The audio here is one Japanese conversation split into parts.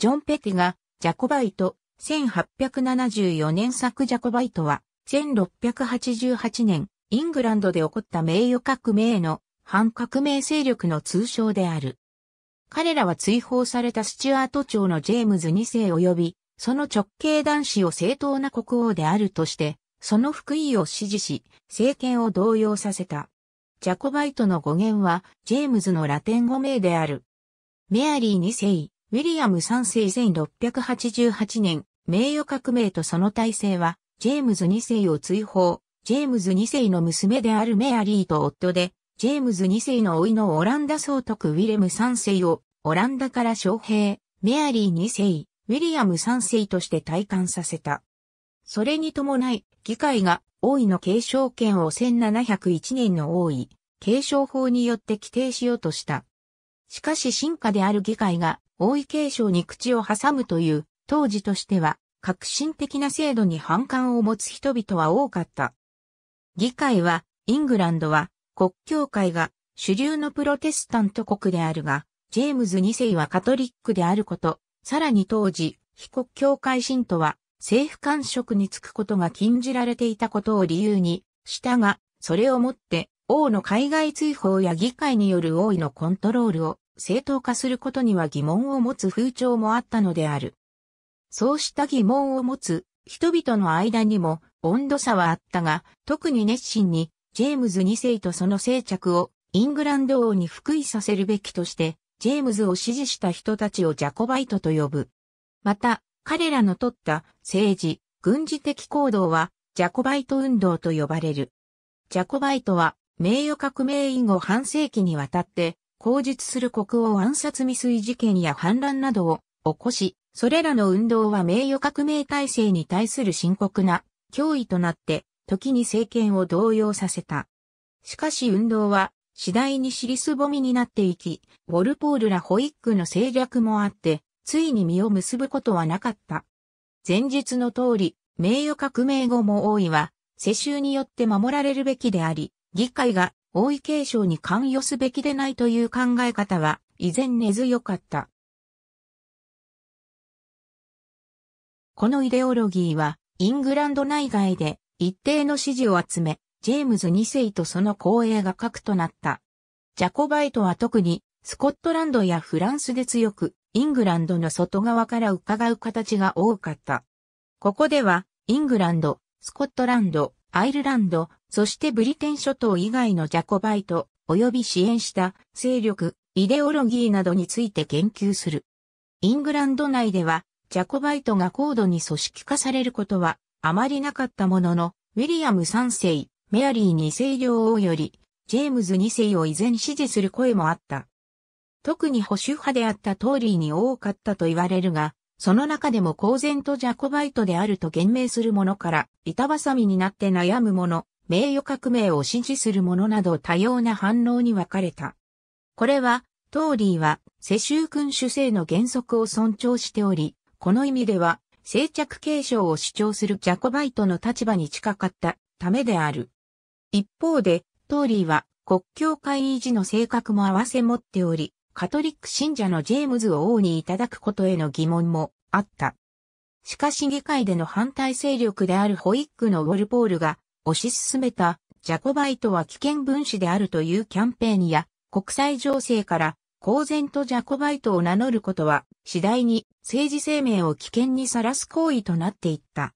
ジョン・ペティが、ジャコバイト、1874年作ジャコバイトは、1688年、イングランドで起こった名誉革命の反革命勢力の通称である。彼らは追放されたスチュアート朝のジェームズ2世及び、その直系男子を正当な国王であるとして、その福井を支持し、政権を動揺させた。ジャコバイトの語源は、ジェームズのラテン語名である。メアリー2世、ウィリアム3世1688年、名誉革命とその体制は、ジェームズ2世を追放、ジェームズ2世の娘であるメアリーと夫で、ジェームズ2世のいのオランダ総督ウィレム3世を、オランダから招聘、メアリー2世、ウィリアム3世として退官させた。それに伴い、議会が王位の継承権を1701年の王位、継承法によって規定しようとした。しかし進化である議会が王位継承に口を挟むという、当時としては革新的な制度に反感を持つ人々は多かった。議会は、イングランドは国教会が主流のプロテスタント国であるが、ジェームズ2世はカトリックであること、さらに当時、非国教会信徒は政府官職に就くことが禁じられていたことを理由にしたが、それをもって王の海外追放や議会による王位のコントロールを正当化することには疑問を持つ風潮もあったのである。そうした疑問を持つ人々の間にも温度差はあったが、特に熱心にジェームズ2世とその静着をイングランド王に復位させるべきとして、ジェームズを支持した人たちをジャコバイトと呼ぶ。また、彼らの取った政治、軍事的行動は、ジャコバイト運動と呼ばれる。ジャコバイトは、名誉革命以後半世紀にわたって、口述する国王暗殺未遂事件や反乱などを起こし、それらの運動は名誉革命体制に対する深刻な脅威となって、時に政権を動揺させた。しかし運動は次第に尻すぼみになっていき、ウォルポールらホイックの政略もあって、ついに実を結ぶことはなかった。前述の通り、名誉革命後も王位は、世襲によって守られるべきであり、議会が王位継承に関与すべきでないという考え方は依然根強かった。このイデオロギーはイングランド内外で一定の支持を集め、ジェームズ2世とその後衛が核となった。ジャコバイトは特にスコットランドやフランスで強く、イングランドの外側から伺う形が多かった。ここでは、イングランド、スコットランド、アイルランド、そしてブリテン諸島以外のジャコバイト、及び支援した勢力、イデオロギーなどについて言及する。イングランド内では、ジャコバイトが高度に組織化されることはあまりなかったものの、ウィリアム3世、メアリー2世両王より、ジェームズ2世を依然支持する声もあった。特に保守派であったトーリーに多かったと言われるが、その中でも公然とジャコバイトであると言明する者から、板挟みになって悩む者、名誉革命を支持する者など多様な反応に分かれた。これは、トーリーは世襲君主制の原則を尊重しており、この意味では、政着継承を主張するジャコバイトの立場に近かったためである。一方で、トーリーは国教会維持の性格も合わせ持っており、カトリック信者のジェームズを王にいただくことへの疑問もあった。しかし議会での反対勢力であるホイックのウォルポールが推し進めた、ジャコバイトは危険分子であるというキャンペーンや、国際情勢から、公然とジャコバイトを名乗ることは、次第に政治生命を危険にさらす行為となっていった。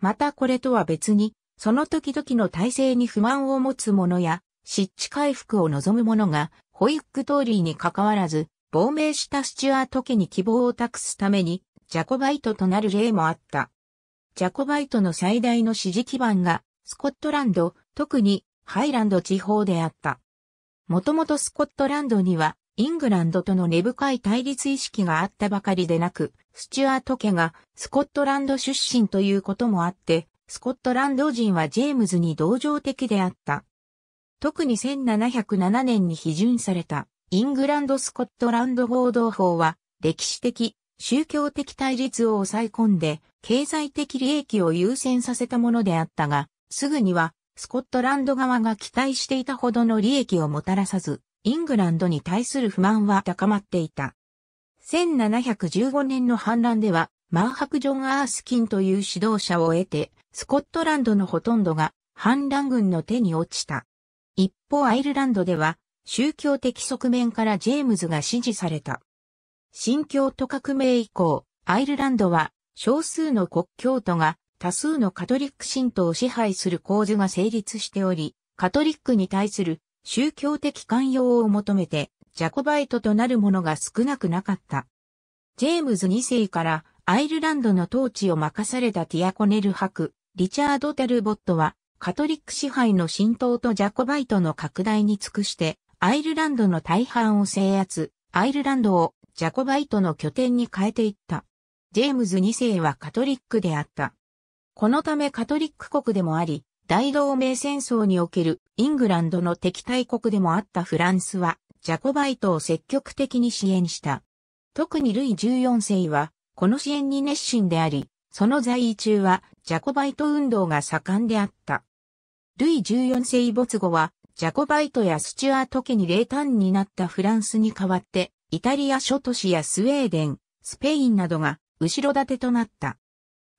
またこれとは別に、その時々の体制に不満を持つ者や、湿地回復を望む者が、ホイックトーリーに関わらず、亡命したスチュアート家に希望を託すために、ジャコバイトとなる例もあった。ジャコバイトの最大の支持基盤が、スコットランド、特にハイランド地方であった。もともとスコットランドにはイングランドとの根深い対立意識があったばかりでなく、スチュアート家がスコットランド出身ということもあって、スコットランド人はジェームズに同情的であった。特に1707年に批准されたイングランド・スコットランド報道法は歴史的、宗教的対立を抑え込んで経済的利益を優先させたものであったが、すぐには、スコットランド側が期待していたほどの利益をもたらさず、イングランドに対する不満は高まっていた。1715年の反乱では、マンハク・ジョン・アースキンという指導者を得て、スコットランドのほとんどが反乱軍の手に落ちた。一方アイルランドでは、宗教的側面からジェームズが支持された。新教と革命以降、アイルランドは少数の国教徒が多数のカトリック信徒を支配する構図が成立しており、カトリックに対する宗教的寛容を求めて、ジャコバイトとなる者が少なくなかった。ジェームズ2世からアイルランドの統治を任されたティアコネル博、リチャード・タルボットは、カトリック支配の浸透とジャコバイトの拡大に尽くして、アイルランドの大半を制圧、アイルランドをジャコバイトの拠点に変えていった。ジェームズ2世はカトリックであった。このためカトリック国でもあり、大同盟戦争におけるイングランドの敵対国でもあったフランスは、ジャコバイトを積極的に支援した。特にルイ14世は、この支援に熱心であり、その在位中は、ジャコバイト運動が盛んであった。ルイ14世没後は、ジャコバイトやスチュアート家に冷淡になったフランスに代わって、イタリア諸都市やスウェーデン、スペインなどが後ろ盾となった。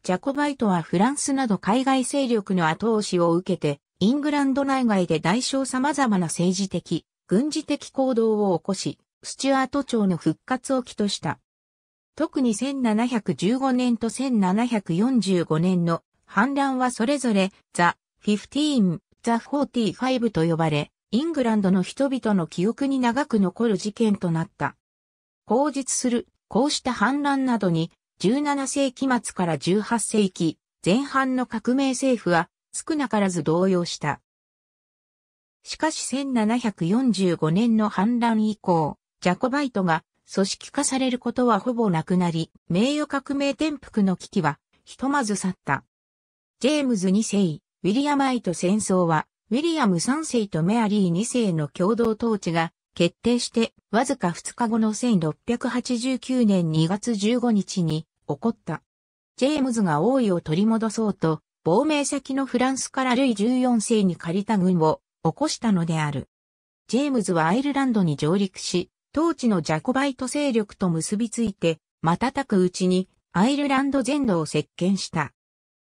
ジャコバイトはフランスなど海外勢力の後押しを受けて、イングランド内外で大小様々な政治的、軍事的行動を起こし、スチュアート朝の復活を起とした。特に1715年と1745年の反乱はそれぞれ、ザ・フィフティーン、ザ・フォーティファイブと呼ばれ、イングランドの人々の記憶に長く残る事件となった。口実する、こうした反乱などに17世紀末から18世紀前半の革命政府は少なからず動揺した。しかし1745年の反乱以降、ジャコバイトが組織化されることはほぼなくなり、名誉革命転覆の危機はひとまず去った。ジェームズ2世、ウィリアマイト戦争は、ウィリアム3世とメアリー2世の共同統治が決定して、わずか2日後の1689年2月15日に、怒った。ジェームズが王位を取り戻そうと、亡命先のフランスからルイ14世に借りた軍を起こしたのである。ジェームズはアイルランドに上陸し、当地のジャコバイト勢力と結びついて、瞬くうちにアイルランド全土を席巻した。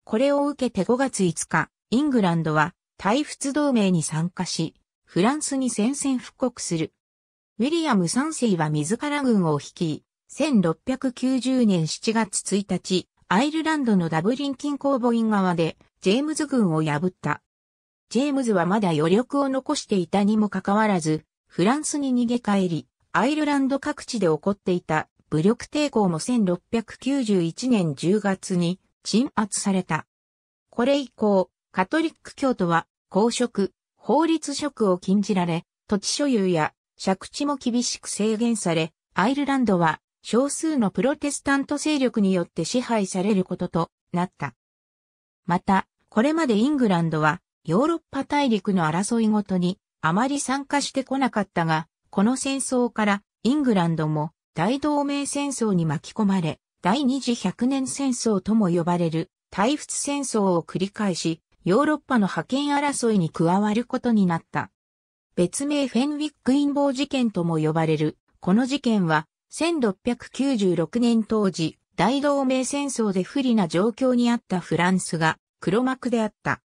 これを受けて5月5日、イングランドは退仏同盟に参加し、フランスに宣戦布告する。ウィリアム3世は自ら軍を率い、1690年7月1日、アイルランドのダブリン近郊ボイン川で、ジェームズ軍を破った。ジェームズはまだ余力を残していたにもかかわらず、フランスに逃げ帰り、アイルランド各地で起こっていた武力抵抗も1691年10月に鎮圧された。これ以降、カトリック教徒は公職、法律職を禁じられ、土地所有や借地も厳しく制限され、アイルランドは少数のプロテスタント勢力によって支配されることとなった。また、これまでイングランドはヨーロッパ大陸の争いごとにあまり参加してこなかったが、この戦争からイングランドも大同盟戦争に巻き込まれ、第二次百年戦争とも呼ばれる大仏戦争を繰り返し、ヨーロッパの覇権争いに加わることになった。別名フェンウィック陰謀事件とも呼ばれる、この事件は1696年当時、大同盟戦争で不利な状況にあったフランスが黒幕であった。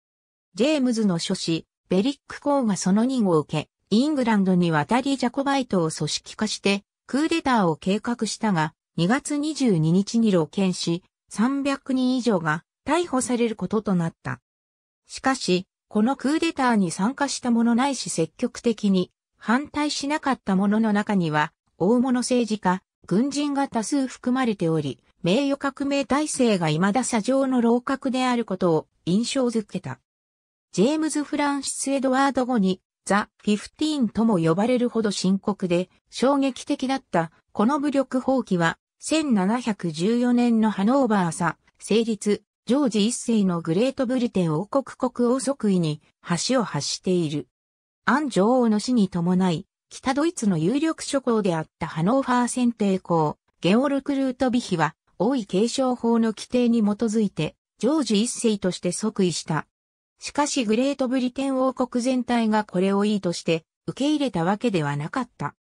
ジェームズの書士、ベリック・コーがその任を受け、イングランドに渡りジャコバイトを組織化して、クーデターを計画したが、2月22日に露見し、300人以上が逮捕されることとなった。しかし、このクーデターに参加した者ないし積極的に反対しなかった者の中には、大物政治家、軍人が多数含まれており、名誉革命体制が未だ砂上の老格であることを印象づけた。ジェームズ・フランシス・エドワード後に、ザ・フィフティーンとも呼ばれるほど深刻で衝撃的だったこの武力放棄は1714年のハノーバー朝成立、ジョージ一世のグレートブリテン王国国王即位に橋を発している。アン女王の死に伴い、北ドイツの有力諸侯であったハノーファー選定公、ゲオルク・ルート・ビヒは、王位継承法の規定に基づいて、ジョージ一世として即位した。しかしグレートブリテン王国全体がこれをいいとして受け入れたわけではなかった。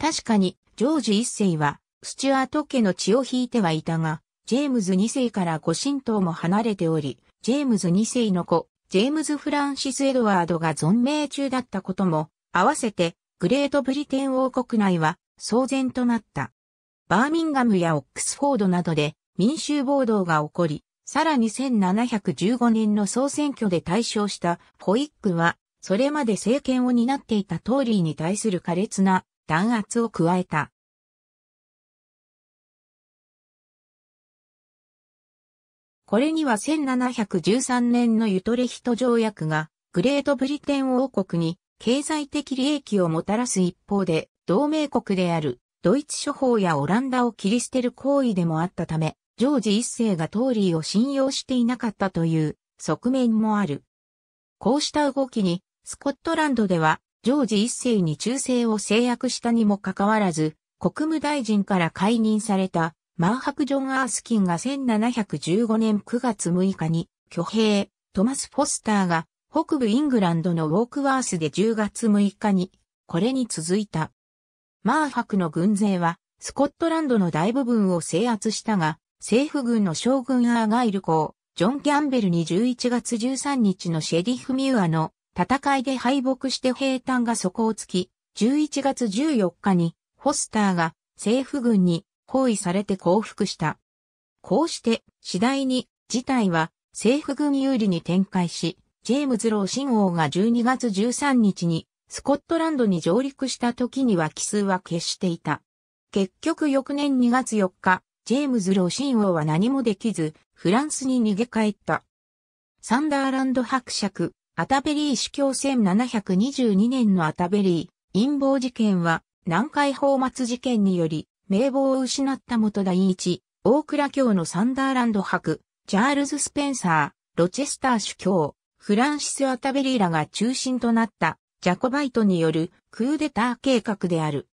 確かにジョージ一世はスチュアート家の血を引いてはいたが、ジェームズ二世からご神道も離れており、ジェームズ二世の子、ジェームズ・フランシス・エドワードが存命中だったことも、合わせてグレートブリテン王国内は騒然となった。バーミンガムやオックスフォードなどで民衆暴動が起こり、さらに1715年の総選挙で大勝したホイックは、それまで政権を担っていたトーリーに対する苛烈な弾圧を加えた。これには1713年のユトレヒト条約がグレートブリテン王国に経済的利益をもたらす一方で、同盟国であるドイツ諸法やオランダを切り捨てる行為でもあったため、ジョージ一世がトーリーを信用していなかったという側面もある。こうした動きに、スコットランドでは、ジョージ一世に忠誠を制約したにもかかわらず、国務大臣から解任された、マンハク・ジョン・アースキンが1715年9月6日に、挙兵、トマス・フォスターが北部イングランドのウォークワースで10月6日に、これに続いた。マーファクの軍勢は、スコットランドの大部分を制圧したが、政府軍の将軍アーガイル公、ジョン・キャンベルに11月13日のシェディフ・ミューアの戦いで敗北して兵隊が底をつき、11月14日にフォスターが政府軍に包囲されて降伏した。こうして次第に事態は政府軍有利に展開し、ジェームズ・ローシン王が12月13日にスコットランドに上陸した時には奇数は決していた。結局翌年2月4日、ジェームズ・ローシン王は何もできず、フランスに逃げ帰った。サンダーランド伯爵、アタベリー主教1722年のアタベリー、陰謀事件は、南海放末事件により、名簿を失った元第一、大倉教のサンダーランド伯、チャールズ・スペンサー、ロチェスター主教、フランシス・アタベリーラが中心となったジャコバイトによるクーデター計画である。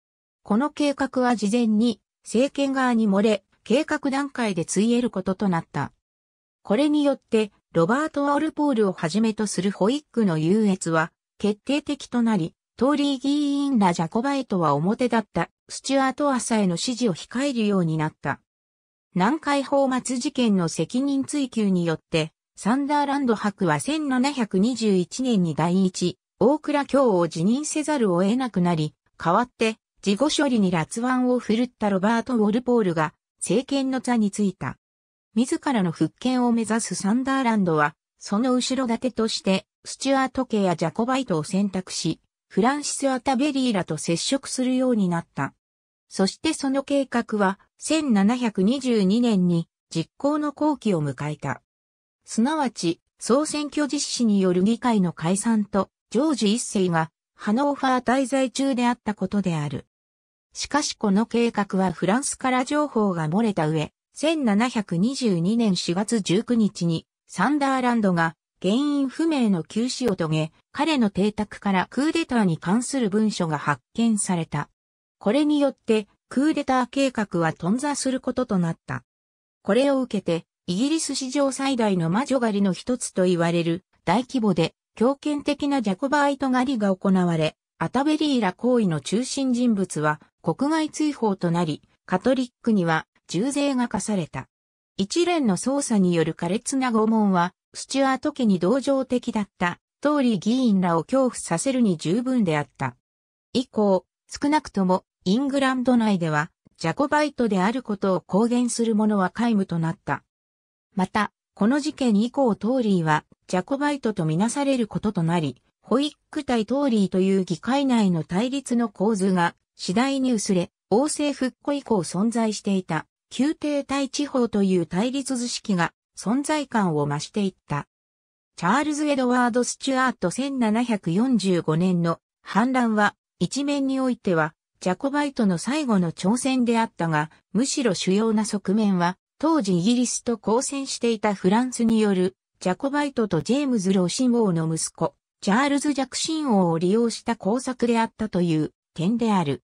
この計画は事前に政権側に漏れ、計画段階でついえることとなった。これによって、ロバート・オルポールをはじめとするホイックの優越は決定的となり、トーリー議員らジャコバイトは表だったスチュアート・アサへの支持を控えるようになった。南海放末事件の責任追及によって、サンダーランド博は1721年に第一、大倉京を辞任せざるを得なくなり、代わって、事後処理に辣腕を振るったロバート・ウォルポールが、政権の座に就いた。自らの復権を目指すサンダーランドは、その後ろ盾として、スチュアート家やジャコバイトを選択し、フランシス・アタベリーらと接触するようになった。そしてその計画は、1722年に実行の後期を迎えた。すなわち、総選挙実施による議会の解散と、ジョージ一世が、ハノーファー滞在中であったことである。しかしこの計画はフランスから情報が漏れた上、1722年4月19日に、サンダーランドが、原因不明の休止を遂げ、彼の邸宅からクーデターに関する文書が発見された。これによって、クーデター計画は頓挫することとなった。これを受けて、イギリス史上最大の魔女狩りの一つと言われる大規模で強権的なジャコバイト狩りが行われ、アタベリーラ行為の中心人物は国外追放となり、カトリックには重税が課された。一連の捜査による苛烈な拷問は、スチュアート家に同情的だった、トーリー議員らを恐怖させるに十分であった。以降、少なくともイングランド内では、ジャコバイトであることを公言する者は皆無となった。また、この事件以降トーリーはジャコバイトとみなされることとなり、ホイック対トーリーという議会内の対立の構図が次第に薄れ、王政復古以降存在していた宮廷対地方という対立図式が存在感を増していった。チャールズ・エドワード・スチュアート1745年の反乱は一面においてはジャコバイトの最後の挑戦であったが、むしろ主要な側面は当時イギリスと交戦していたフランスによる、ジャコバイトとジェームズ・ロシン王の息子、チャールズ・ジャクシン王を利用した工作であったという点である。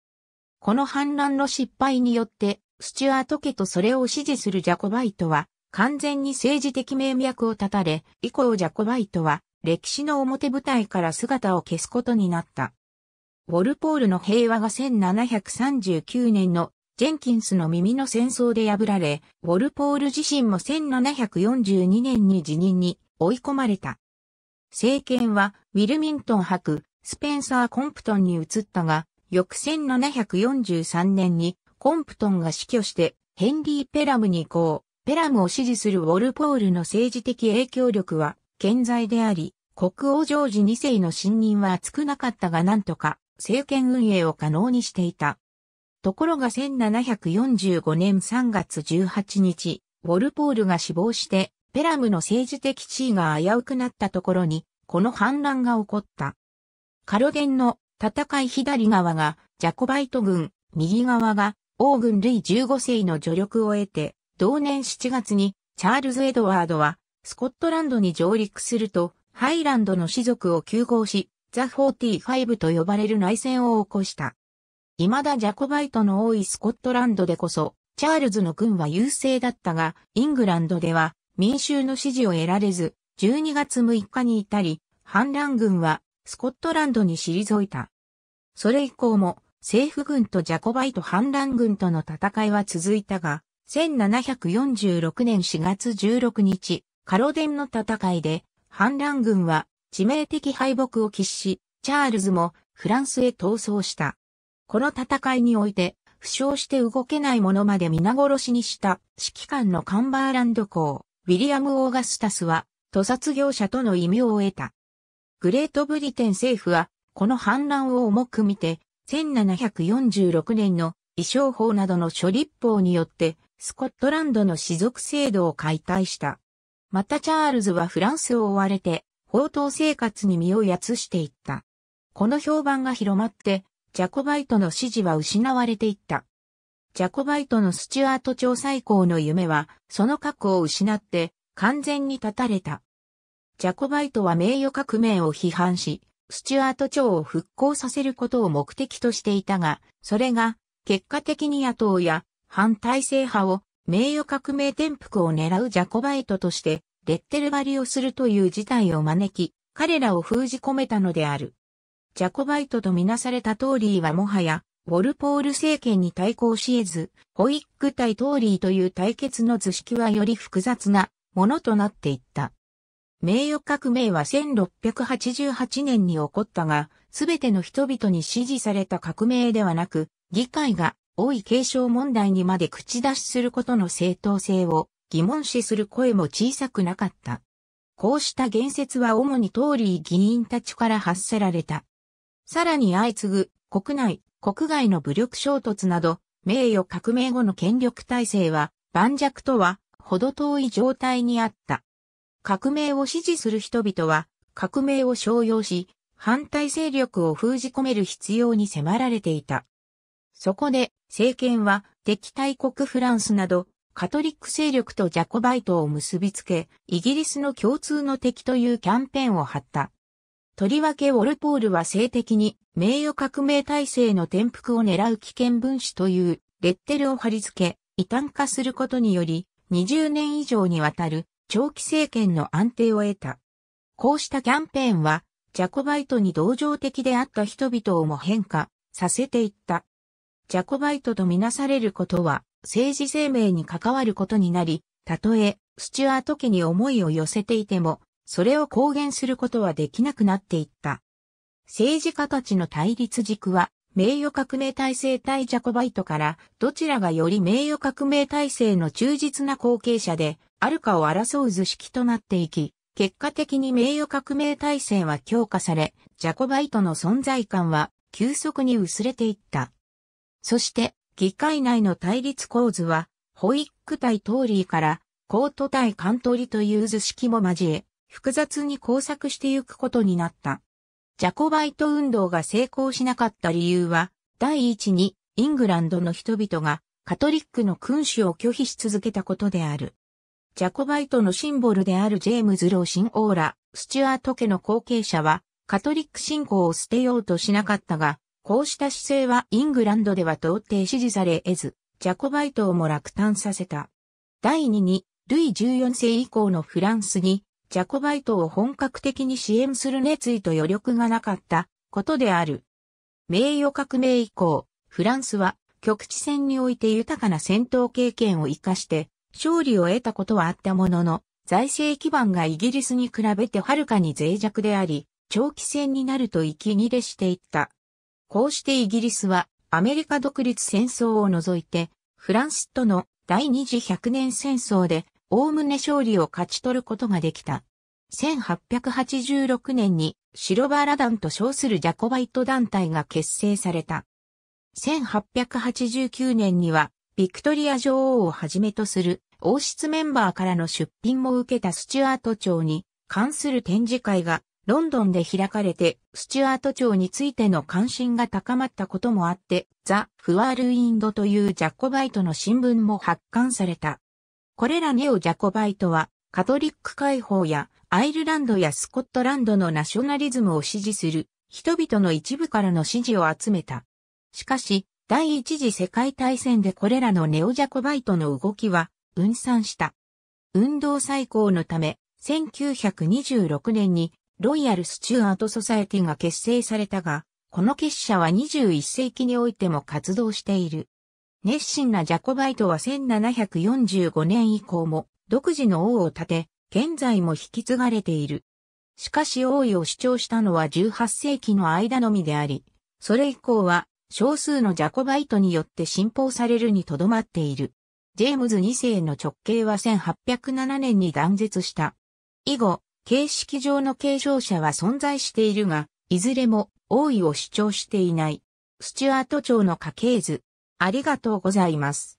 この反乱の失敗によって、スチュアート家とそれを支持するジャコバイトは、完全に政治的名脈を立たれ、以降ジャコバイトは、歴史の表舞台から姿を消すことになった。ウォルポールの平和が1739年のジェンキンスの耳の戦争で破られ、ウォルポール自身も1742年に辞任に追い込まれた。政権はウィルミントン博、スペンサー・コンプトンに移ったが、翌1743年にコンプトンが死去してヘンリー・ペラムにこう。ペラムを支持するウォルポールの政治的影響力は健在であり、国王ジョージ2世の信任は厚くなかったがなんとか政権運営を可能にしていた。ところが1745年3月18日、ウォルポールが死亡して、ペラムの政治的地位が危うくなったところに、この反乱が起こった。カロゲンの戦い左側がジャコバイト軍、右側が王軍類15世の助力を得て、同年7月にチャールズ・エドワードはスコットランドに上陸すると、ハイランドの士族を休行し、ザ・45と呼ばれる内戦を起こした。未だジャコバイトの多いスコットランドでこそ、チャールズの軍は優勢だったが、イングランドでは民衆の支持を得られず、12月6日に至り、反乱軍はスコットランドに退いた。それ以降も政府軍とジャコバイト反乱軍との戦いは続いたが、1746年4月16日、カロデンの戦いで反乱軍は致命的敗北を喫し、チャールズもフランスへ逃走した。この戦いにおいて、負傷して動けない者まで皆殺しにした指揮官のカンバーランド公、ウィリアム・オーガスタスは、屠殺業者との異名を得た。グレートブリテン政府は、この反乱を重く見て、1746年の衣装法などの処立法によって、スコットランドの士族制度を解体した。またチャールズはフランスを追われて、放蕩生活に身をやつしていった。この評判が広まって、ジャコバイトの支持は失われていった。ジャコバイトのスチュアート朝最高の夢は、その核を失って完全に断たれた。ジャコバイトは名誉革命を批判し、スチュアート朝を復興させることを目的としていたが、それが結果的に野党や反体制派を名誉革命転覆を狙うジャコバイトとしてレッテル貼りをするという事態を招き、彼らを封じ込めたのである。ジャコバイトとみなされたトーリーはもはや、ウォルポール政権に対抗し得ず、ホイック対トーリーという対決の図式はより複雑なものとなっていった。名誉革命は1688年に起こったが、すべての人々に支持された革命ではなく、議会が多い継承問題にまで口出しすることの正当性を疑問視する声も小さくなかった。こうした言説は主にトーリー議員たちから発せられた。さらに相次ぐ国内、国外の武力衝突など、名誉革命後の権力体制は、盤石とは、程遠い状態にあった。革命を支持する人々は、革命を商用し、反対勢力を封じ込める必要に迫られていた。そこで、政権は、敵対国フランスなど、カトリック勢力とジャコバイトを結びつけ、イギリスの共通の敵というキャンペーンを張った。とりわけウォルポールは性的に名誉革命体制の転覆を狙う危険分子というレッテルを貼り付け、異端化することにより、20年以上にわたる長期政権の安定を得た。こうしたキャンペーンは、ジャコバイトに同情的であった人々をも変化させていった。ジャコバイトとみなされることは、政治生命に関わることになり、たとえ、スチュアート家に思いを寄せていても、それを公言することはできなくなっていった。政治家たちの対立軸は、名誉革命体制対ジャコバイトから、どちらがより名誉革命体制の忠実な後継者で、あるかを争う図式となっていき、結果的に名誉革命体制は強化され、ジャコバイトの存在感は急速に薄れていった。そして、議会内の対立構図は、ホイック対トーリーから、コート対カントリという図式も交え、複雑に交錯してゆくことになった。ジャコバイト運動が成功しなかった理由は、第一に、イングランドの人々がカトリックの君主を拒否し続けたことである。ジャコバイトのシンボルであるジェームズ・ローシン・オーラ、スチュアート家の後継者は、カトリック信仰を捨てようとしなかったが、こうした姿勢はイングランドでは到底支持され得ず、ジャコバイトをも落胆させた。第二に、ルイ14世以降のフランスに、ジャコバイトを本格的に支援する熱意と余力がなかったことである。名誉革命以降、フランスは局地戦において豊かな戦闘経験を活かして勝利を得たことはあったものの、財政基盤がイギリスに比べてはるかに脆弱であり、長期戦になると息切れしていった。こうしてイギリスはアメリカ独立戦争を除いて、フランスとの第二次百年戦争でおおむね勝利を勝ち取ることができた。1886年にシロバーラ団と称するジャコバイト団体が結成された。1889年には、ビクトリア女王をはじめとする王室メンバーからの出品も受けたスチュアート朝に関する展示会がロンドンで開かれて、スチュアート朝についての関心が高まったこともあって、ザ・フワール・インドというジャコバイトの新聞も発刊された。これらネオ・ジャコバイトは、カトリック解放やアイルランドやスコットランドのナショナリズムを支持する人々の一部からの支持を集めた。しかし、第一次世界大戦でこれらのネオ・ジャコバイトの動きは、分散した。運動再興のため、1926年にロイヤル・スチュアート・ソサエティが結成されたが、この結社は21世紀においても活動している。熱心なジャコバイトは1745年以降も独自の王を立て、現在も引き継がれている。しかし王位を主張したのは18世紀の間のみであり、それ以降は少数のジャコバイトによって信奉されるにとどまっている。ジェームズ2世の直系は1807年に断絶した。以後、形式上の継承者は存在しているが、いずれも王位を主張していない。スチュアート朝の家系図、ありがとうございます。